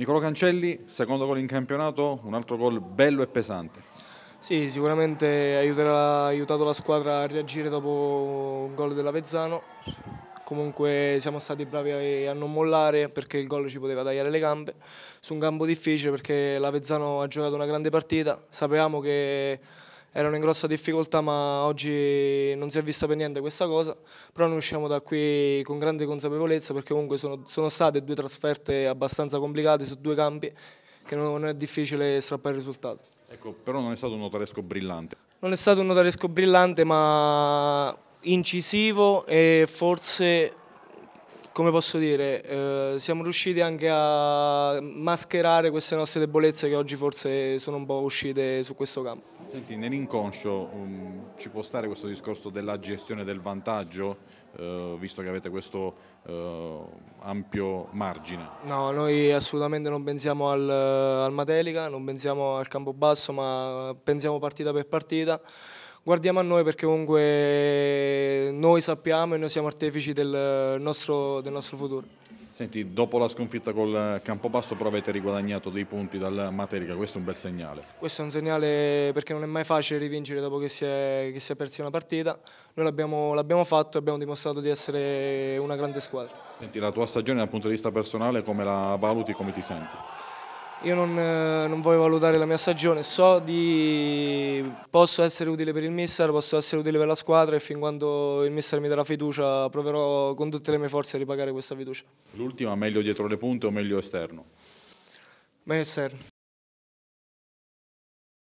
Nicolo Cancelli, secondo gol in campionato, un altro gol bello e pesante. Sì, sicuramente aiuterà, ha aiutato la squadra a reagire dopo un gol dell'Avezzano. Comunque siamo stati bravi a non mollare perché il gol ci poteva tagliare le gambe su un campo difficile perché l'Avezzano ha giocato una grande partita. Sapevamo che erano in grossa difficoltà ma oggi non si è vista per niente questa cosa, però noi usciamo da qui con grande consapevolezza perché comunque sono, sono state due trasferte abbastanza complicate su due campi che non è difficile strappare il risultato. Ecco, però non è stato un notaresco brillante. Non è stato un notaresco brillante ma incisivo e forse come posso dire, eh, siamo riusciti anche a mascherare queste nostre debolezze che oggi forse sono un po' uscite su questo campo. Senti, nell'inconscio um, ci può stare questo discorso della gestione del vantaggio? Uh, visto che avete questo uh, ampio margine? No, noi assolutamente non pensiamo al, al Matelica, non pensiamo al campo basso, ma pensiamo partita per partita. Guardiamo a noi perché comunque noi sappiamo e noi siamo artefici del eh, nostro, del nostro futuro. Senti, dopo la sconfitta col Campobasso però avete riguadagnato dei punti dal Materica, questo è un bel segnale. Questo è un segnale perché non è mai facile rivincere dopo che si è, che si è persi una partita, noi l'abbiamo, fatto e abbiamo dimostrato di essere una grande squadra. Senti, la tua stagione dal punto di vista personale come la valuti, e come ti senti? Io non, eh, non, voglio valutare la mia stagione, so di posso essere utile per il mister, posso essere utile per la squadra e fin quando il mister mi darà fiducia proverò con tutte le mie forze a ripagare questa fiducia. L'ultima, meglio dietro le punte o meglio esterno? Meglio esterno.